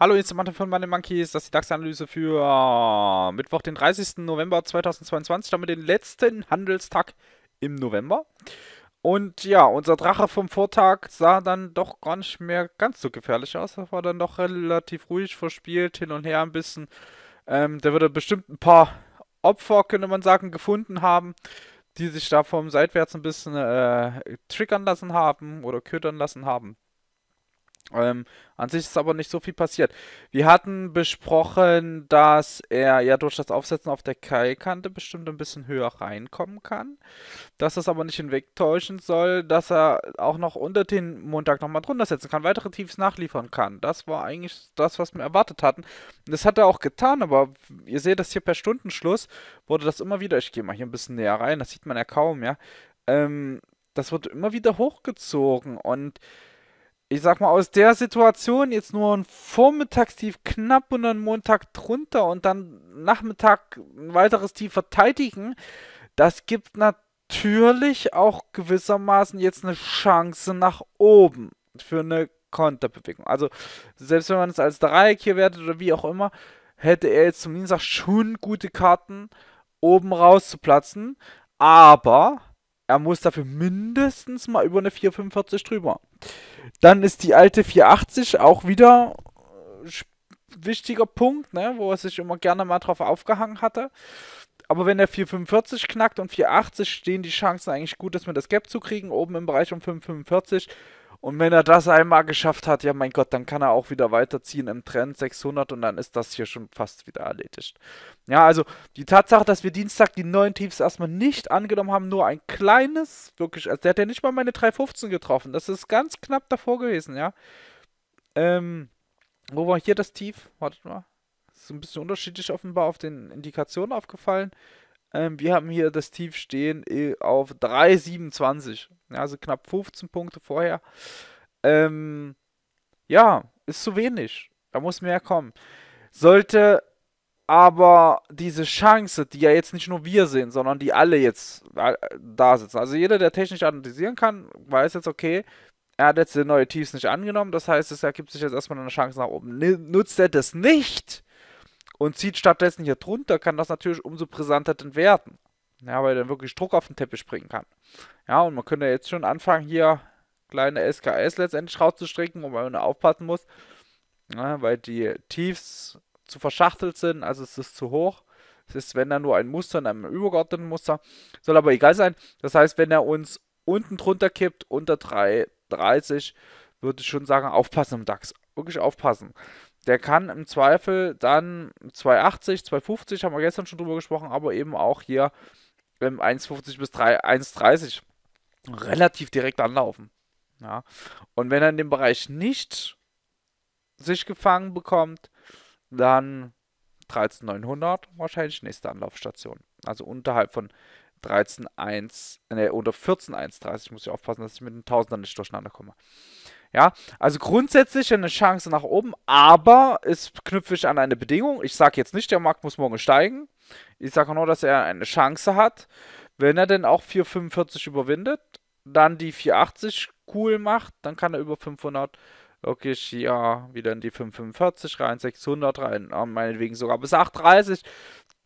Hallo, hier ist der Mathe von Money Monkeys. Das ist die DAX-Analyse für äh, Mittwoch, den 30. November 2022, damit den letzten Handelstag im November. Und ja, unser Drache vom Vortag sah dann doch gar nicht mehr ganz so gefährlich aus. Das war dann doch relativ ruhig verspielt, hin und her ein bisschen. Ähm, der würde bestimmt ein paar Opfer, könnte man sagen, gefunden haben die sich da vom Seitwärts ein bisschen äh, triggern lassen haben oder ködern lassen haben. Ähm, an sich ist aber nicht so viel passiert. Wir hatten besprochen, dass er ja durch das Aufsetzen auf der Keilkante bestimmt ein bisschen höher reinkommen kann. Dass das aber nicht hinwegtäuschen soll, dass er auch noch unter den Montag nochmal drunter setzen kann, weitere Tiefs nachliefern kann. Das war eigentlich das, was wir erwartet hatten. Das hat er auch getan, aber ihr seht das hier per Stundenschluss, wurde das immer wieder. Ich gehe mal hier ein bisschen näher rein, das sieht man ja kaum, ja. Ähm, das wird immer wieder hochgezogen und ich sag mal, aus der Situation jetzt nur ein Vormittagstief knapp und dann Montag drunter und dann Nachmittag ein weiteres Tief verteidigen, das gibt natürlich auch gewissermaßen jetzt eine Chance nach oben für eine Konterbewegung. Also, selbst wenn man es als Dreieck hier wertet oder wie auch immer, hätte er jetzt zum Dienstag schon gute Karten, oben rauszuplatzen. Aber er muss dafür mindestens mal über eine 445 drüber. Dann ist die alte 480 auch wieder äh, wichtiger Punkt, ne, wo er sich immer gerne mal drauf aufgehangen hatte. Aber wenn er 445 knackt und 480, stehen die Chancen eigentlich gut, dass wir das Gap zu kriegen, oben im Bereich um 545. Und wenn er das einmal geschafft hat, ja mein Gott, dann kann er auch wieder weiterziehen im Trend 600 und dann ist das hier schon fast wieder erledigt. Ja, also die Tatsache, dass wir Dienstag die neuen Tiefs erstmal nicht angenommen haben, nur ein kleines, wirklich, also der hat ja nicht mal meine 315 getroffen. Das ist ganz knapp davor gewesen, ja. Ähm, wo war hier das Tief? Wartet mal. ist ein bisschen unterschiedlich offenbar auf den Indikationen aufgefallen. Ähm, wir haben hier das Tief stehen äh, auf 3,27. Ja, also knapp 15 Punkte vorher. Ähm, ja, ist zu wenig. Da muss mehr kommen. Sollte aber diese Chance, die ja jetzt nicht nur wir sehen, sondern die alle jetzt äh, da sitzen. Also jeder, der technisch analysieren kann, weiß jetzt, okay, er hat jetzt die neue Tiefs nicht angenommen. Das heißt, es ergibt sich jetzt erstmal eine Chance nach oben. Nutzt er das nicht, und zieht stattdessen hier drunter, kann das natürlich umso brisanter denn werden. Ja, weil dann wirklich Druck auf den Teppich bringen kann. Ja, und man könnte jetzt schon anfangen, hier kleine SKS letztendlich rauszustricken, wo man aufpassen muss, ja, weil die Tiefs zu verschachtelt sind, also es ist zu hoch. Es ist, wenn dann nur ein Muster in einem übergeordneten Muster, soll aber egal sein. Das heißt, wenn er uns unten drunter kippt, unter 3,30, würde ich schon sagen, aufpassen im DAX. Wirklich aufpassen der kann im Zweifel dann 280, 250, haben wir gestern schon drüber gesprochen, aber eben auch hier 1,50 bis 1,30 relativ direkt anlaufen. Ja. Und wenn er in dem Bereich nicht sich gefangen bekommt, dann 13900 wahrscheinlich nächste Anlaufstation. Also unterhalb von 13.1, ne, unter 14.130 muss ich aufpassen, dass ich mit den Tausendern nicht durcheinander komme. Ja, also grundsätzlich eine Chance nach oben, aber es knüpfe ich an eine Bedingung. Ich sage jetzt nicht, der Markt muss morgen steigen. Ich sage nur, dass er eine Chance hat. Wenn er denn auch 4,45 überwindet, dann die 4,80 cool macht, dann kann er über 500 wirklich ja wieder in die 5,45 rein, 600 rein, meinetwegen sogar bis 8,30.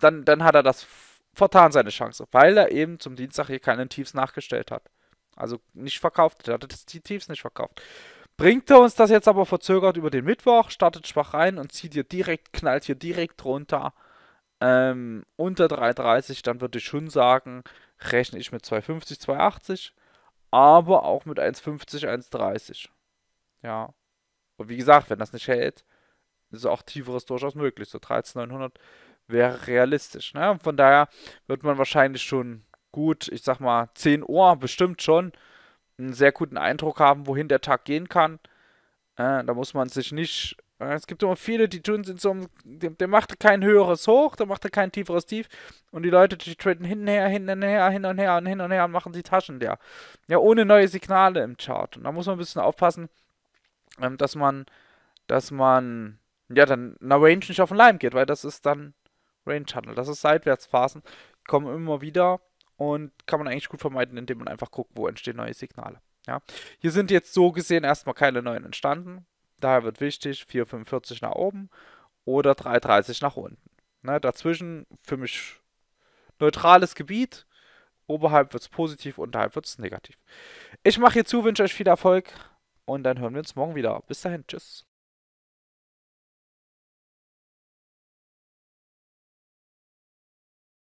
Dann, dann hat er das vertan, seine Chance, weil er eben zum Dienstag hier keinen Tiefs nachgestellt hat. Also nicht verkauft, er hat die Tiefs nicht verkauft. Bringt er uns das jetzt aber verzögert über den Mittwoch, startet schwach rein und zieht hier direkt, knallt hier direkt runter. Ähm, unter 3,30, dann würde ich schon sagen, rechne ich mit 2,50, 2,80, aber auch mit 1,50, 1,30. Ja. Und wie gesagt, wenn das nicht hält, ist auch tieferes durchaus möglich. So 13,900 wäre realistisch. Ne? Und von daher wird man wahrscheinlich schon gut, ich sag mal, 10 Uhr bestimmt schon einen sehr guten Eindruck haben, wohin der Tag gehen kann. Äh, da muss man sich nicht. Äh, es gibt immer viele, die tun sind so Der, der macht kein höheres Hoch, der macht kein tieferes Tief. Und die Leute, die traden hin und her, hin und her, hin und her und hin und her und machen die Taschen leer. Ja, ohne neue Signale im Chart. Und da muss man ein bisschen aufpassen, ähm, dass man, dass man, ja, dann einer Range nicht auf den Leim geht, weil das ist dann Range Tunnel. Das ist Seitwärtsphasen. Kommen immer wieder. Und kann man eigentlich gut vermeiden, indem man einfach guckt, wo entstehen neue Signale. Ja. Hier sind jetzt so gesehen erstmal keine neuen entstanden. Daher wird wichtig 4,45 nach oben oder 3,30 nach unten. Ne, dazwischen für mich neutrales Gebiet. Oberhalb wird es positiv, unterhalb wird es negativ. Ich mache hier zu, wünsche euch viel Erfolg und dann hören wir uns morgen wieder. Bis dahin, tschüss.